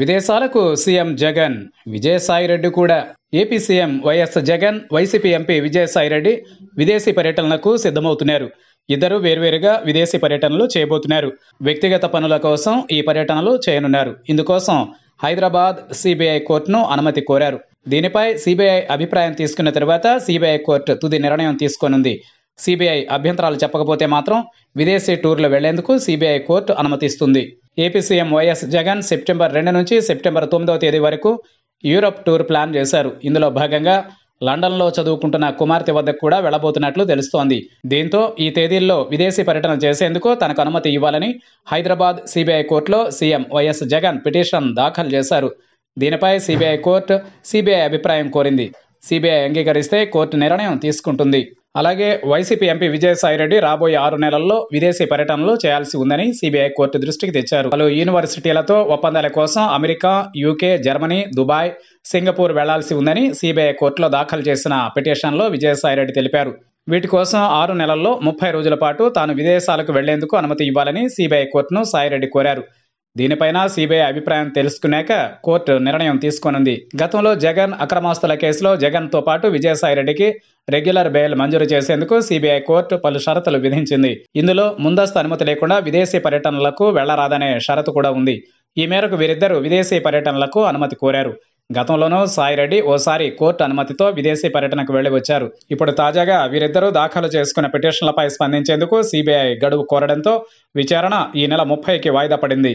విదేశాలకు సీఎం జగన్ విజయసాయిరెడ్డి కూడా AP CM YS Jagan YCP MP Vijayasaireddy విదేశీ పర్యటనలకు సిద్ధమవుతున్నారు ఇద్దరు వేర్వేరుగా విదేశీ పర్యటనలు చేయబోతున్నారు వ్యక్తిగత పనుల కోసం ఈ పర్యటనలు చేయనున్నారు ఇందుకోసం హైదరాబాద్ సిబిఐ కోర్టును అనుమతి కోరారు దీనిపై సిబిఐ అభిప్రాయం తీసుకున్న తర్వాత సిబిఐ కోర్టు తుది నిర్ణయం తీసుకోనుంది సిబిఐ అభ్యంతరాలు చెప్పకపోతే మాత్రం విదేశీ టూర్లు వెళ్లేందుకు సిబిఐ కోర్టు అనుమతిస్తుంది AP CM YS Jagan September రెండు నుంచి సెప్టెంబర్ తొమ్మిదవ తేదీ వరకు యూరప్ టూర్ ప్లాన్ చేశారు ఇందులో భాగంగా లండన్లో చదువుకుంటున్న కుమార్తె వద్దకు కూడా వెళ్లబోతున్నట్లు తెలుస్తోంది దీంతో ఈ తేదీల్లో విదేశీ పర్యటన చేసేందుకు తనకు అనుమతి ఇవ్వాలని హైదరాబాద్ సిబిఐ కోర్టులో సీఎం వైఎస్ జగన్ పిటిషన్ దాఖలు చేశారు దీనిపై సిబిఐ కోర్టు సిబిఐ అభిప్రాయం కోరింది సిబిఐ అంగీకరిస్తే కోర్టు నిర్ణయం తీసుకుంటుంది అలాగే వైసీపీ ఎంపీ విజయసాయిరెడ్డి రాబోయే ఆరు నెలల్లో విదేశీ పర్యటనలు చేయాల్సి ఉందని సిబిఐ కోర్టు దృష్టికి తెచ్చారు పలు యూనివర్సిటీలతో ఒప్పందాల కోసం America UK Germany Dubai Singapore వెళ్లాల్సి ఉందని సిబిఐ కోర్టులో దాఖలు చేసిన పిటిషన్లో విజయసాయిరెడ్డి తెలిపారు వీటి కోసం ఆరు నెలల్లో ముప్పై రోజుల పాటు తాను విదేశాలకు వెళ్లేందుకు అనుమతి ఇవ్వాలని సిబిఐ కోర్టును సాయిరెడ్డి కోరారు దీనిపైన సిబిఐ అభిప్రాయం తెలుసుకున్నాక కోర్టు నిర్ణయం తీసుకోనుంది గతంలో జగన్ అక్రమాస్తుల కేసులో జగన్తో పాటు విజయసాయిరెడ్డికి రెగ్యులర్ బెయిల్ మంజూరు చేసేందుకు సిబిఐ కోర్టు పలు షరతులు విధించింది ఇందులో ముందస్తు అనుమతి లేకుండా విదేశీ పర్యటనలకు వెళ్లరాదనే షరతు కూడా ఉంది ఈ మేరకు వీరిద్దరూ విదేశీ పర్యటనలకు అనుమతి కోరారు గతంలోనూ సాయిరెడ్డి ఓసారి కోర్టు అనుమతితో విదేశీ పర్యటనకు వెళ్లి వచ్చారు ఇప్పుడు తాజాగా వీరిద్దరూ దాఖలు చేసుకున్న పిటిషన్లపై స్పందించేందుకు సిబిఐ గడువు కోరడంతో విచారణ ఈ నెల ముప్పైకి వాయిదా పడింది